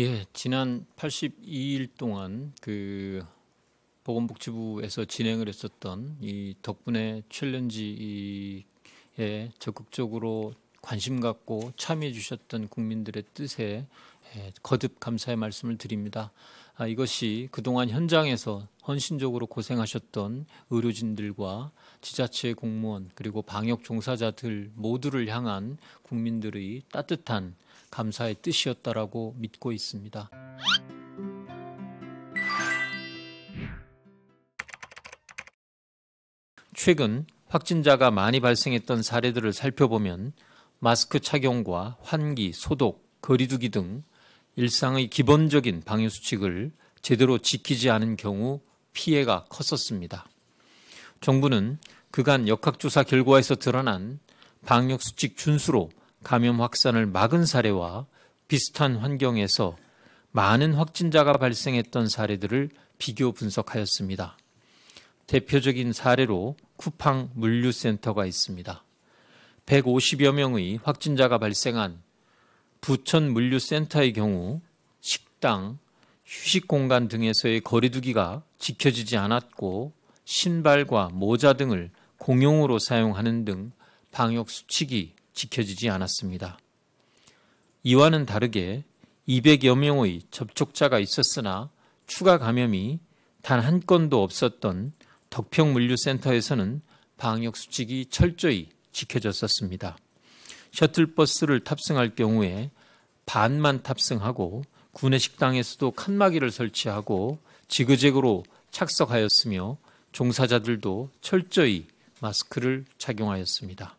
예, 지난 82일 동안 그 보건복지부에서 진행을 했었던 이 덕분에 챌린지에 적극적으로 관심 갖고 참여해 주셨던 국민들의 뜻에 예, 거듭 감사의 말씀을 드립니다. 아, 이것이 그동안 현장에서 헌신적으로 고생하셨던 의료진들과 지자체 공무원 그리고 방역 종사자들 모두를 향한 국민들의 따뜻한 감사의 뜻이었다라고 믿고 있습니다. 최근 확진자가 많이 발생했던 사례들을 살펴보면 마스크 착용과 환기, 소독, 거리두기 등 일상의 기본적인 방역수칙을 제대로 지키지 않은 경우 피해가 컸었습니다. 정부는 그간 역학조사 결과에서 드러난 방역수칙 준수로 감염 확산을 막은 사례와 비슷한 환경에서 많은 확진자가 발생했던 사례들을 비교 분석하였습니다. 대표적인 사례로 쿠팡 물류센터가 있습니다. 150여 명의 확진자가 발생한 부천 물류센터의 경우 식당, 휴식 공간 등에서의 거리두기가 지켜지지 않았고 신발과 모자 등을 공용으로 사용하는 등 방역 수칙이 지켜지지 않았습니다. 이와는 다르게 200여 명의 접촉자가 있었으나 추가 감염이 단 한 건도 없었던 덕평물류센터에서는 방역수칙이 철저히 지켜졌었습니다. 셔틀버스를 탑승할 경우에 반만 탑승하고 구내식당에서도 칸막이를 설치하고 지그재그로 착석하였으며 종사자들도 철저히 마스크를 착용하였습니다.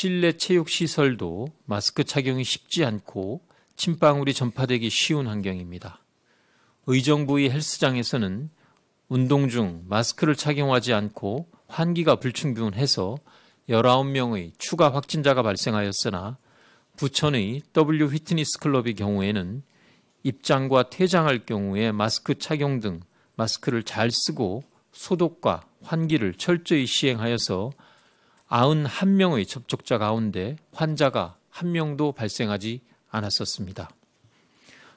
실내 체육 시설도 마스크 착용이 쉽지 않고 침방울이 전파되기 쉬운 환경입니다. 의정부의 헬스장에서는 운동 중 마스크를 착용하지 않고 환기가 불충분해서 19명의 추가 확진자가 발생하였으나 부천의 W 휘트니스 클럽의 경우에는 입장과 퇴장할 경우에 마스크 착용 등 마스크를 잘 쓰고 소독과 환기를 철저히 시행하여서 91명의 접촉자 가운데 환자가 한 명도 발생하지 않았었습니다.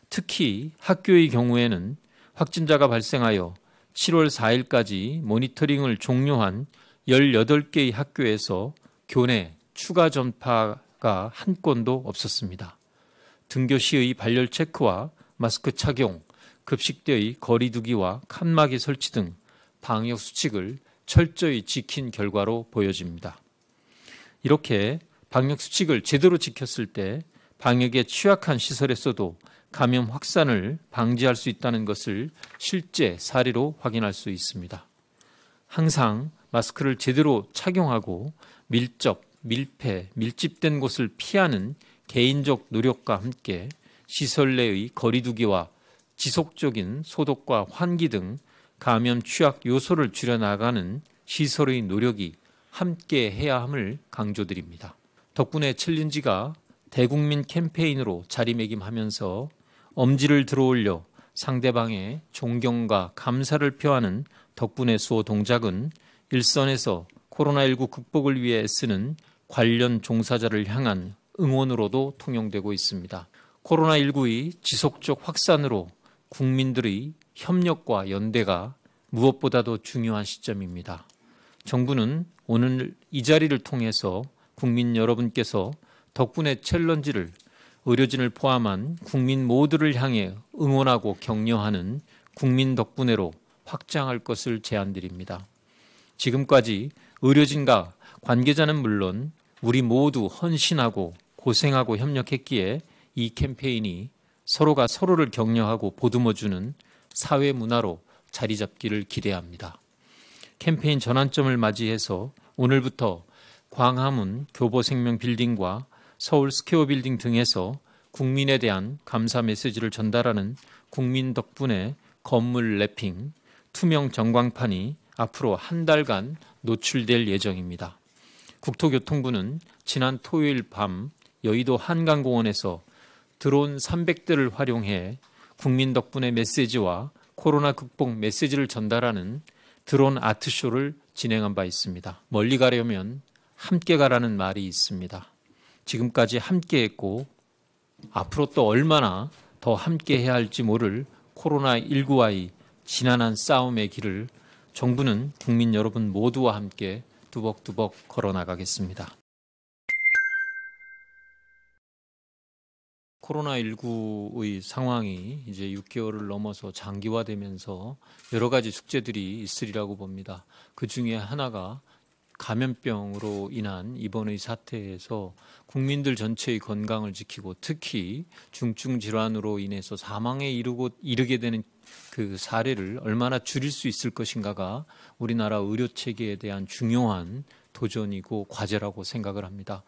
특히 학교의 경우에는 확진자가 발생하여 7월 4일까지 모니터링을 종료한 18개의 학교에서 교내 추가 전파가 한 건도 없었습니다. 등교 시의 발열 체크와 마스크 착용, 급식 대의 거리두기와 칸막이 설치 등 방역 수칙을 철저히 지킨 결과로 보여집니다. 이렇게 방역 수칙을 제대로 지켰을 때 방역에 취약한 시설에서도 감염 확산을 방지할 수 있다는 것을 실제 사례로 확인할 수 있습니다. 항상 마스크를 제대로 착용하고 밀접, 밀폐, 밀집된 곳을 피하는 개인적 노력과 함께 시설 내의 거리두기와 지속적인 소독과 환기 등 감염 취약 요소를 줄여나가는 시설의 노력이 함께 해야 함을 강조드립니다. 덕분에 챌린지가 대국민 캠페인으로 자리매김하면서 엄지를 들어올려 상대방의 존경과 감사를 표하는 덕분에 수호 동작은 일선에서 코로나19 극복을 위해 쓰는 관련 종사자를 향한 응원으로도 통용되고 있습니다. 코로나19의 지속적 확산으로 국민들의 협력과 연대가 무엇보다도 중요한 시점입니다. 정부는 오늘 이 자리를 통해서 국민 여러분께서 덕분에 챌린지를 의료진을 포함한 국민 모두를 향해 응원하고 격려하는 국민 덕분에로 확장할 것을 제안드립니다. 지금까지 의료진과 관계자는 물론 우리 모두 헌신하고 고생하고 협력했기에 이 캠페인이 서로가 서로를 격려하고 보듬어주는 사회 문화로 자리 잡기를 기대합니다. 캠페인 전환점을 맞이해서 오늘부터 광화문 교보생명 빌딩과 서울 스퀘어 빌딩 등에서 국민에 대한 감사 메시지를 전달하는 국민 덕분에 건물 랩핑, 투명 전광판이 앞으로 한 달간 노출될 예정입니다. 국토교통부는 지난 토요일 밤 여의도 한강공원에서 드론 300대를 활용해 국민 덕분에 메시지와 코로나 극복 메시지를 전달하는 드론 아트쇼를 진행한 바 있습니다. 멀리 가려면 함께 가라는 말이 있습니다. 지금까지 함께 했고 앞으로 또 얼마나 더 함께 해야 할지 모를 코로나19와의 지난한 싸움의 길을 정부는 국민 여러분 모두와 함께 두벅두벅 걸어나가겠습니다. 코로나19의 상황이 이제 6개월을 넘어서 장기화되면서 여러 가지 숙제들이 있으리라고 봅니다. 그 중에 하나가 감염병으로 인한 이번의 사태에서 국민들 전체의 건강을 지키고 특히 중증 질환으로 인해서 사망에 이르고 이르게 되는 그 사례를 얼마나 줄일 수 있을 것인가가 우리나라 의료 체계에 대한 중요한 도전이고 과제라고 생각을 합니다.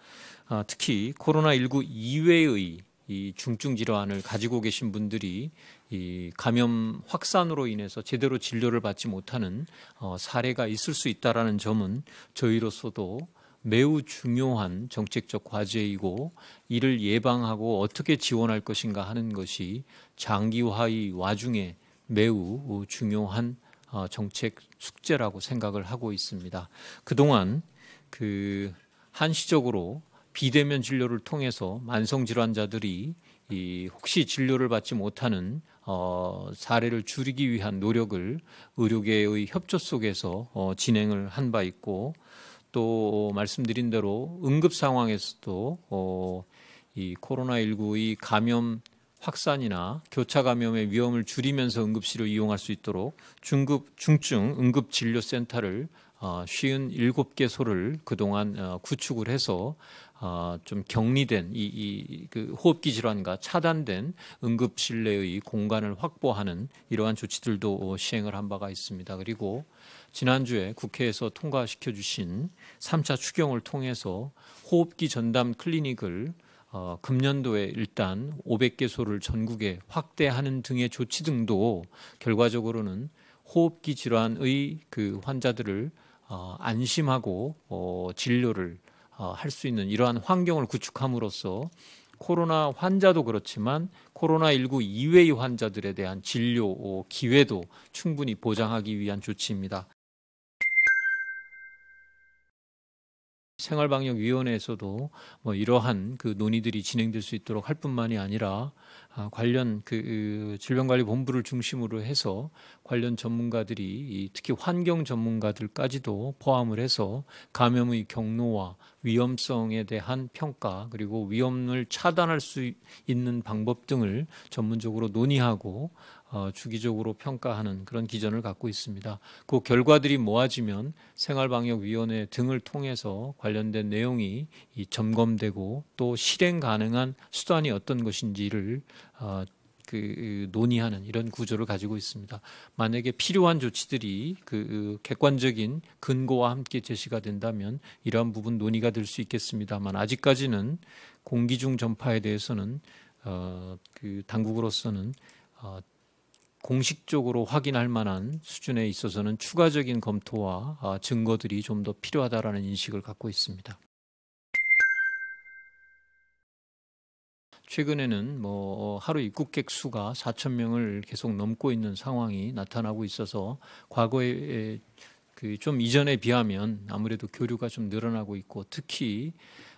아, 특히 코로나19 이외의 이 중증 질환을 가지고 계신 분들이 이 감염 확산으로 인해서 제대로 진료를 받지 못하는 어, 사례가 있을 수 있다라는 점은 저희로서도 매우 중요한 정책적 과제이고 이를 예방하고 어떻게 지원할 것인가 하는 것이 장기화의 와중에 매우 중요한 어, 정책 숙제라고 생각을 하고 있습니다. 그동안 그 한시적으로 비대면 진료를 통해서 만성 질환자들이 이 혹시 진료를 받지 못하는 어, 사례를 줄이기 위한 노력을 의료계의 협조 속에서 어, 진행을 한 바 있고 또 말씀드린 대로 응급 상황에서도 어, 이 코로나19의 감염 확산이나 교차 감염의 위험을 줄이면서 응급실을 이용할 수 있도록 중급 중증 응급 진료 센터를 어, 쉬운 일곱 개 소를 그동안 어, 구축을 해서 어, 좀 격리된 이, 이그 호흡기 질환과 차단된 응급실 내의 공간을 확보하는 이러한 조치들도 시행을 한 바가 있습니다. 그리고 지난주에 국회에서 통과시켜 주신 3차 추경을 통해서 호흡기 전담 클리닉을 어, 금년도에 일단 500개소를 전국에 확대하는 등의 조치 등도 결과적으로는 호흡기 질환의 그 환자들을 어, 안심하고 어, 진료를 어, 할 수 있는 이러한 환경을 구축함으로써 코로나 환자도 그렇지만 코로나19 이외의 환자들에 대한 진료 어, 기회도 충분히 보장하기 위한 조치입니다. 생활방역위원회에서도 뭐 이러한 그 논의들이 진행될 수 있도록 할 뿐만이 아니라 아, 관련 그, 그 질병관리본부를 중심으로 해서 관련 전문가들이 이 특히 환경 전문가들까지도 포함을 해서 감염의 경로와 위험성에 대한 평가 그리고 위험을 차단할 수 있는 방법 등을 전문적으로 논의하고 어, 주기적으로 평가하는 그런 기전을 갖고 있습니다. 그 결과들이 모아지면 생활방역위원회 등을 통해서 관련된 내용이 점검되고 또 실행 가능한 수단이 어떤 것인지를 어, 그, 그 논의하는 이런 구조를 가지고 있습니다. 만약에 필요한 조치들이 그, 그 객관적인 근거와 함께 제시가 된다면 이러한 부분 논의가 될 수 있겠습니다만 아직까지는 공기 중 전파에 대해서는 어, 그 당국으로서는 어, 공식적으로 확인할 만한 수준에 있어서는 추가적인 검토와 아, 증거들이 좀 더 필요하다라는 인식을 갖고 있습니다. 최근에는 뭐 하루 입국객 수가 4천 명을 계속 넘고 있는 상황이 나타나고 있어서 과거에 그좀 이전에 비하면 아무래도 교류가 좀 늘어나고 있고 특히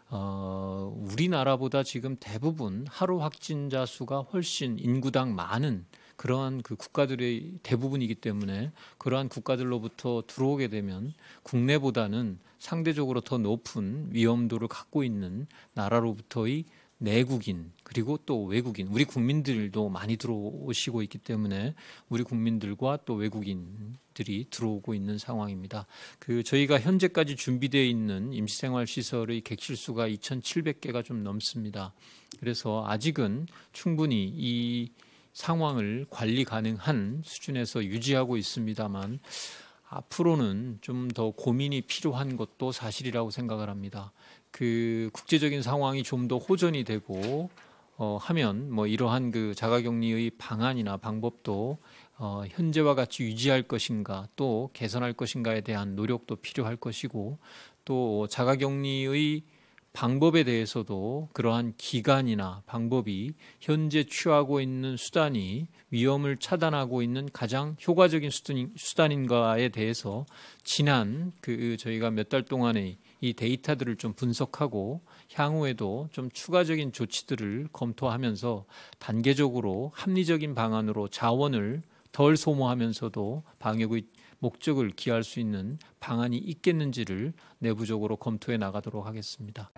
어 우리나라보다 지금 대부분 하루 확진자 수가 훨씬 인구당 많은 그러한 그 국가들의 대부분이기 때문에 그러한 국가들로부터 들어오게 되면 국내보다는 상대적으로 더 높은 위험도를 갖고 있는 나라로부터의 내국인 그리고 또 외국인 우리 국민들도 많이 들어오시고 있기 때문에 우리 국민들과 또 외국인들이 들어오고 있는 상황입니다. 그 저희가 현재까지 준비되어 있는 임시생활 시설의 객실 수가 2,700개가 좀 넘습니다. 그래서 아직은 충분히 이 상황을 관리 가능한 수준에서 유지하고 있습니다만 앞으로는 좀 더 고민이 필요한 것도 사실이라고 생각을 합니다. 그 국제적인 상황이 좀 더 호전이 되고 어, 하면 뭐 이러한 그 자가격리의 방안이나 방법도 어, 현재와 같이 유지할 것인가 또 개선할 것인가에 대한 노력도 필요할 것이고 또 자가격리의 방법에 대해서도 그러한 기간이나 방법이 현재 취하고 있는 수단이 위험을 차단하고 있는 가장 효과적인 수단인가에 대해서 지난 그 저희가 몇 달 동안의 이 데이터들을 좀 분석하고 향후에도 좀 추가적인 조치들을 검토하면서 단계적으로 합리적인 방안으로 자원을 덜 소모하면서도 방역의 목적을 기할 수 있는 방안이 있겠는지를 내부적으로 검토해 나가도록 하겠습니다.